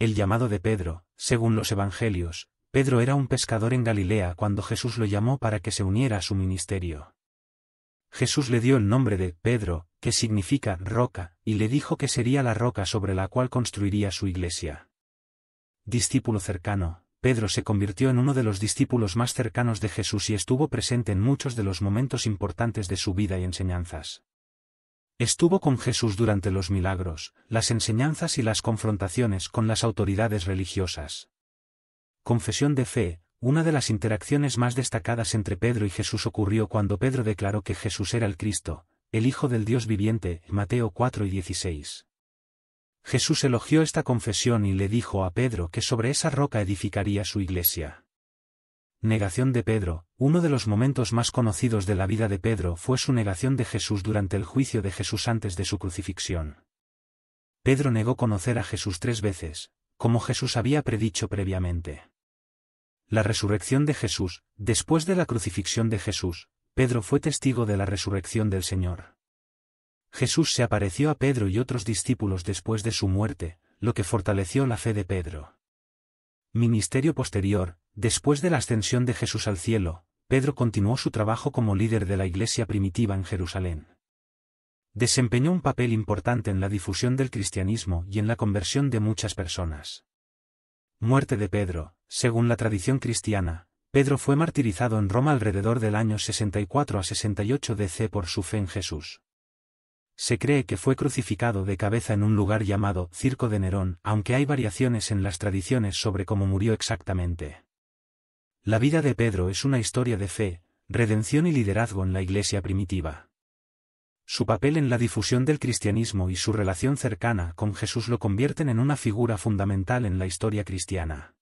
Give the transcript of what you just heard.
el llamado de Pedro, según los Evangelios, Pedro era un pescador en Galilea cuando Jesús lo llamó para que se uniera a su ministerio. Jesús le dio el nombre de Pedro, que significa roca, y le dijo que sería la roca sobre la cual construiría su iglesia. Discípulo cercano, Pedro se convirtió en uno de los discípulos más cercanos de Jesús y estuvo presente en muchos de los momentos importantes de su vida y enseñanzas. Estuvo con Jesús durante los milagros, las enseñanzas y las confrontaciones con las autoridades religiosas. Confesión de fe, una de las interacciones más destacadas entre Pedro y Jesús ocurrió cuando Pedro declaró que Jesús era el Cristo, el Hijo del Dios viviente, Mateo 4 y 16. Jesús elogió esta confesión y le dijo a Pedro que sobre esa roca edificaría su iglesia. Negación de Pedro. Uno de los momentos más conocidos de la vida de Pedro fue su negación de Jesús durante el juicio de Jesús antes de su crucifixión. Pedro negó conocer a Jesús tres veces, como Jesús había predicho previamente. La resurrección de Jesús, después de la crucifixión de Jesús, Pedro fue testigo de la resurrección del Señor. Jesús se apareció a Pedro y otros discípulos después de su muerte, lo que fortaleció la fe de Pedro. Ministerio posterior, después de la ascensión de Jesús al cielo, Pedro continuó su trabajo como líder de la iglesia primitiva en Jerusalén. Desempeñó un papel importante en la difusión del cristianismo y en la conversión de muchas personas. Muerte de Pedro, según la tradición cristiana, Pedro fue martirizado en Roma alrededor del año 64 a 68 DC por su fe en Jesús. Se cree que fue crucificado de cabeza en un lugar llamado Circo de Nerón, aunque hay variaciones en las tradiciones sobre cómo murió exactamente. La vida de Pedro es una historia de fe, redención y liderazgo en la iglesia primitiva. Su papel en la difusión del cristianismo y su relación cercana con Jesús lo convierten en una figura fundamental en la historia cristiana.